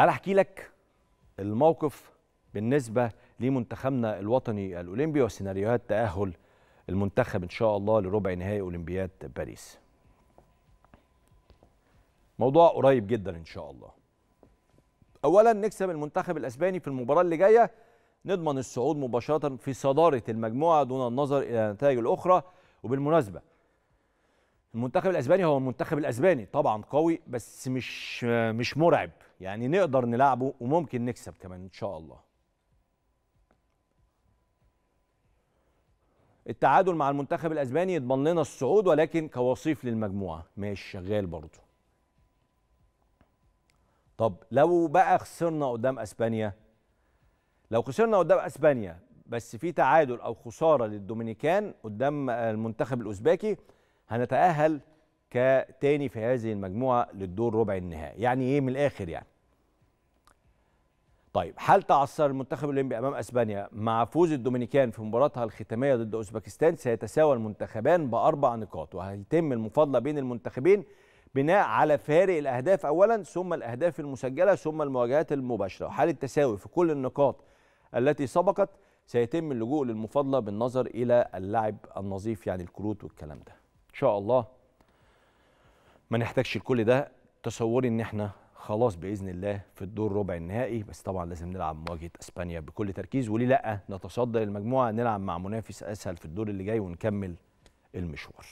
تعال احكي لك الموقف بالنسبه لمنتخبنا الوطني الاولمبي وسيناريوهات تاهل المنتخب ان شاء الله لربع نهائي اولمبياد باريس موضوع قريب جدا ان شاء الله اولا نكسب المنتخب الاسباني في المباراه اللي جايه نضمن الصعود مباشره في صداره المجموعه دون النظر الى النتائج الاخرى وبالمناسبه المنتخب الاسباني هو المنتخب الاسباني طبعا قوي بس مش مش مرعب يعني نقدر نلعبه وممكن نكسب كمان ان شاء الله التعادل مع المنتخب الاسباني يضمن لنا الصعود ولكن كوصيف للمجموعه ماشي شغال برضه طب لو بقى خسرنا قدام اسبانيا لو خسرنا قدام اسبانيا بس في تعادل او خساره للدومينيكان قدام المنتخب الاوزبكي هنتأهل كتاني في هذه المجموعة للدور ربع النهائي يعني ايه من الآخر يعني طيب هل تعثر المنتخب الاولمبي امام اسبانيا مع فوز الدومينيكان في مباراتها الختاميه ضد اوزبكستان سيتساوى المنتخبان باربع نقاط وهيتم المفاضله بين المنتخبين بناء على فارق الاهداف اولا ثم الاهداف المسجله ثم المواجهات المباشره وحال التساوي في كل النقاط التي سبقت سيتم اللجوء للمفاضله بالنظر الى اللعب النظيف يعني الكروت والكلام ده ان شاء الله ما نحتاجش لكل ده تصوري ان احنا خلاص باذن الله في الدور ربع النهائي بس طبعا لازم نلعب مواجهه اسبانيا بكل تركيز وليه لا نتصدى المجموعه نلعب مع منافس اسهل في الدور اللي جاي ونكمل المشوار